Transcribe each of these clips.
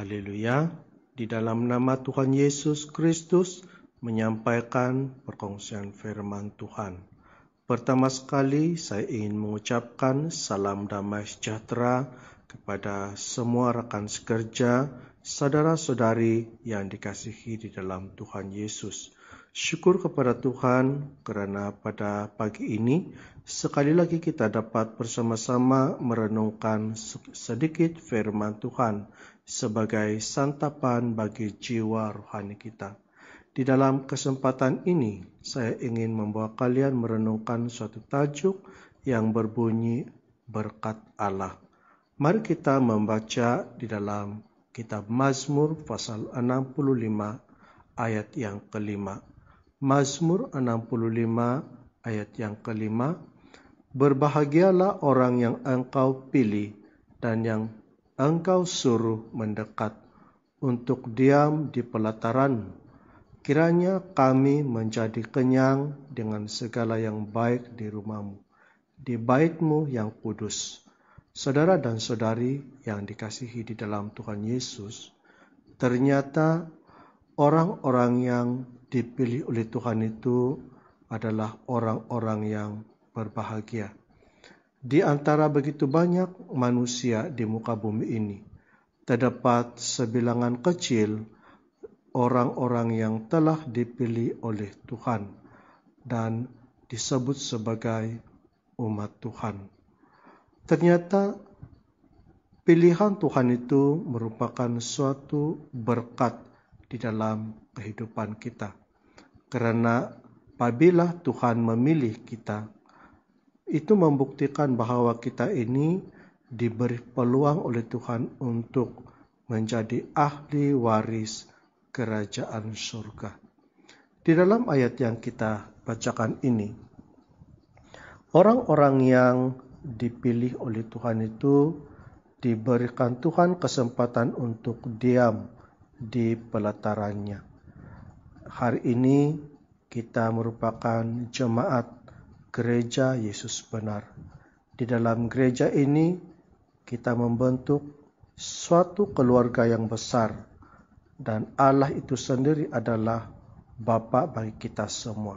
Haleluya, di dalam nama Tuhan Yesus Kristus menyampaikan perkongsian firman Tuhan. Pertama sekali saya ingin mengucapkan salam damai sejahtera kepada semua rekan sekerja Saudara-saudari yang dikasihi di dalam Tuhan Yesus, syukur kepada Tuhan karena pada pagi ini sekali lagi kita dapat bersama-sama merenungkan sedikit firman Tuhan sebagai santapan bagi jiwa rohani kita. Di dalam kesempatan ini, saya ingin membawa kalian merenungkan suatu tajuk yang berbunyi berkat Allah. Mari kita membaca di dalam Kitab Mazmur pasal 65 ayat yang kelima. Mazmur 65 ayat yang kelima. Berbahagialah orang yang engkau pilih dan yang engkau suruh mendekat untuk diam di pelataran. Kiranya kami menjadi kenyang dengan segala yang baik di rumahmu, di baitmu yang kudus Saudara dan saudari yang dikasihi di dalam Tuhan Yesus, ternyata orang-orang yang dipilih oleh Tuhan itu adalah orang-orang yang berbahagia. Di antara begitu banyak manusia di muka bumi ini, terdapat sebilangan kecil orang-orang yang telah dipilih oleh Tuhan dan disebut sebagai umat Tuhan. Ternyata pilihan Tuhan itu merupakan suatu berkat di dalam kehidupan kita. Karena apabila Tuhan memilih kita, itu membuktikan bahwa kita ini diberi peluang oleh Tuhan untuk menjadi ahli waris kerajaan surga. Di dalam ayat yang kita bacakan ini, orang-orang yang dipilih oleh Tuhan itu diberikan Tuhan kesempatan untuk diam di pelatarannya. Hari ini kita merupakan jemaat gereja Yesus benar. Di dalam gereja ini kita membentuk suatu keluarga yang besar dan Allah itu sendiri adalah Bapa bagi kita semua.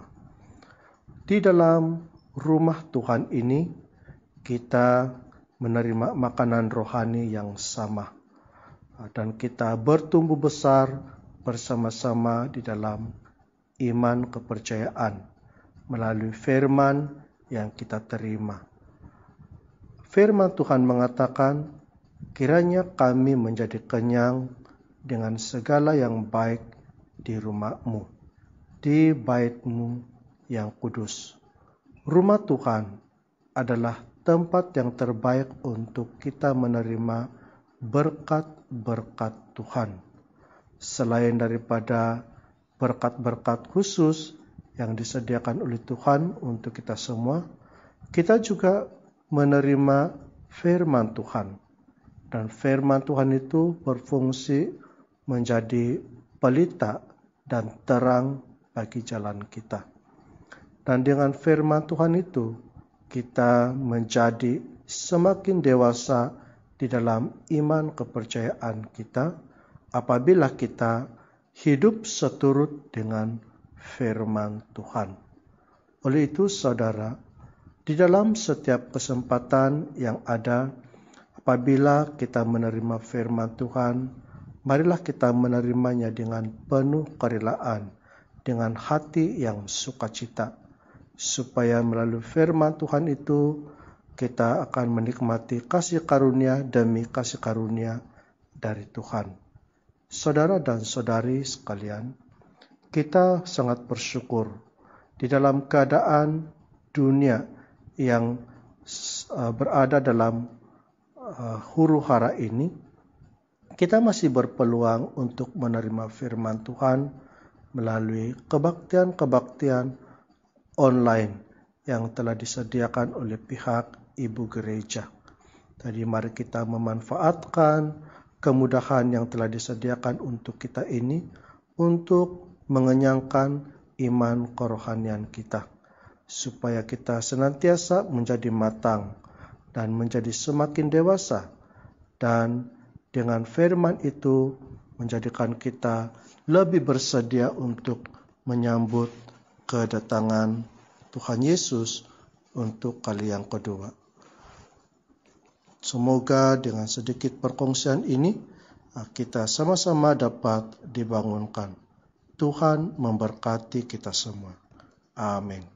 Di dalam rumah Tuhan ini kita menerima makanan rohani yang sama uh, dan kita bertumbuh besar bersama-sama di dalam iman kepercayaan melalui firman yang kita terima. Firman Tuhan mengatakan, "Kiranya kami menjadi kenyang dengan segala yang baik di rumahmu, di baitmu yang kudus." Rumah Tuhan adalah tempat yang terbaik untuk kita menerima berkat-berkat Tuhan. Selain daripada berkat-berkat khusus yang disediakan oleh Tuhan untuk kita semua, kita juga menerima firman Tuhan. Dan firman Tuhan itu berfungsi menjadi pelita dan terang bagi jalan kita. Dan dengan firman Tuhan itu, kita menjadi semakin dewasa di dalam iman kepercayaan kita apabila kita hidup seturut dengan firman Tuhan. Oleh itu, saudara, di dalam setiap kesempatan yang ada, apabila kita menerima firman Tuhan, marilah kita menerimanya dengan penuh kerelaan, dengan hati yang sukacita supaya melalui firman Tuhan itu kita akan menikmati kasih karunia demi kasih karunia dari Tuhan. Saudara dan saudari sekalian, kita sangat bersyukur di dalam keadaan dunia yang eh, berada dalam eh, huru hara ini, kita masih berpeluang untuk menerima firman Tuhan melalui kebaktian-kebaktian online yang telah disediakan oleh pihak Ibu Gereja. Tadi mari kita memanfaatkan kemudahan yang telah disediakan untuk kita ini untuk mengenyangkan iman kerohanian kita supaya kita senantiasa menjadi matang dan menjadi semakin dewasa dan dengan firman itu menjadikan kita lebih bersedia untuk menyambut kedatangan Tuhan Yesus untuk kali yang kedua. Semoga dengan sedikit perkongsian ini ah, kita sama-sama dapat dibangunkan. Tuhan memberkati kita semua. Amin.